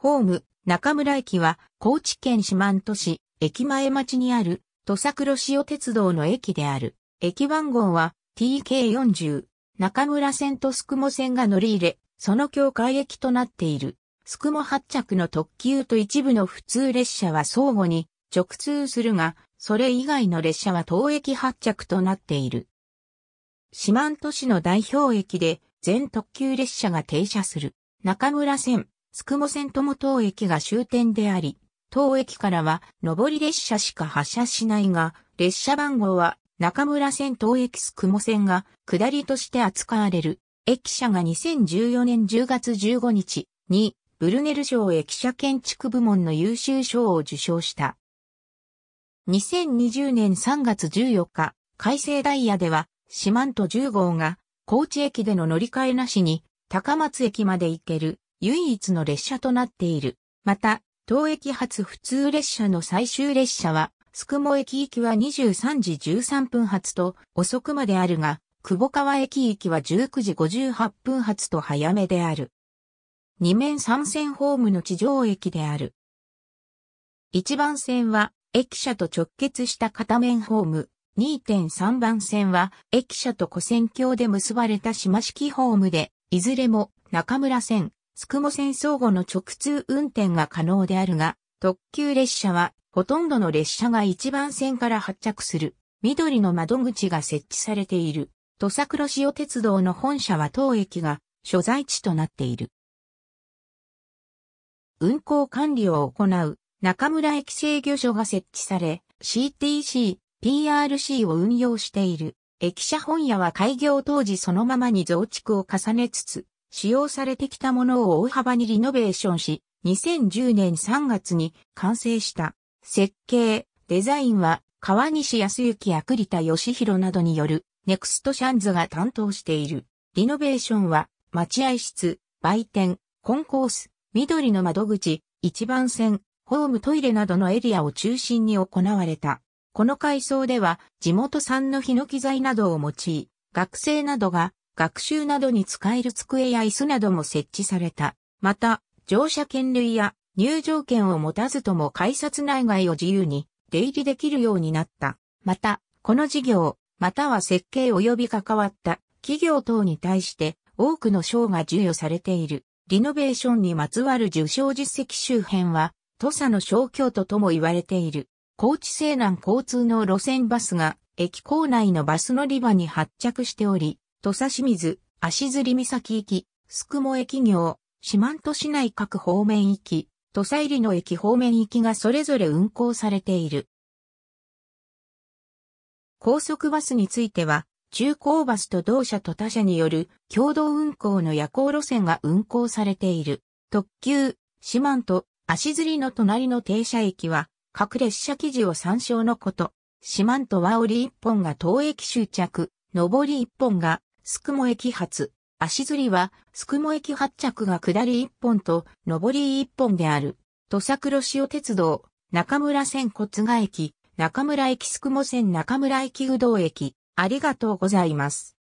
ホーム、中村駅は、高知県四万都市、駅前町にある、土佐黒潮鉄道の駅である。駅番号は、TK40、中村線と宿毛線が乗り入れ、その境界駅となっている。宿毛発着の特急と一部の普通列車は相互に直通するが、それ以外の列車は当駅発着となっている。四万都市の代表駅で全特急列車が停車する。中村線、つくも線とも当駅が終点であり、当駅からは上り列車しか発車しないが、列車番号は中村線当駅つくも線が下りとして扱われる。駅舎が2014年10月15日にブルネル賞駅舎建築部門の優秀賞を受賞した。2020年3月14日、改正ダイヤでは、四万十10号が高知駅での乗り換えなしに高松駅まで行ける唯一の列車となっている。また、当駅発普通列車の最終列車は、宿毛駅行きは23時13分発と遅くまであるが、久保川駅行きは19時58分発と早めである。二面三線ホームの地上駅である。一番線は駅舎と直結した片面ホーム。2.3番線は駅舎と古線橋で結ばれた島式ホームで、いずれも中村線、宿も戦争後の直通運転が可能であるが、特急列車はほとんどの列車が1番線から発着する緑の窓口が設置されている。土佐黒潮鉄道の本社は当駅が所在地となっている。運行管理を行う中村駅制御所が設置され、CTC、PRC を運用している。駅舎本屋は開業当時そのままに増築を重ねつつ、使用されてきたものを大幅にリノベーションし、2010年3月に完成した。設計、デザインは川西康之や栗田義弘などによるネクストシャンズが担当している。リノベーションは待合室、売店、コンコース、緑の窓口、一番線、ホームトイレなどのエリアを中心に行われた。この階層では地元産のヒノキ材などを用い、学生などが学習などに使える机や椅子なども設置された。また、乗車券類や入場券を持たずとも改札内外を自由に出入りできるようになった。また、この事業、または設計及び関わった企業等に対して多くの賞が授与されている。リノベーションにまつわる受賞実績周辺は、土佐の小京都とも言われている。高知西南交通の路線バスが、駅構内のバス乗り場に発着しており、土佐清水、足摺岬行き、宿毛駅行、四万十市内各方面行き、土佐入りの駅方面行きがそれぞれ運行されている。高速バスについては、中高バスと同社と他社による共同運行の夜行路線が運行されている。特急、四万と足摺の隣の停車駅は、各列車記事を参照のこと。四万とは折一本が当駅終着、上り一本が宿毛駅発。足釣りは、宿毛駅発着が下り1本と、上り1本である。土佐黒潮鉄道、中村線小津賀駅、中村駅宿毛線中村駅ど道駅。ありがとうございます。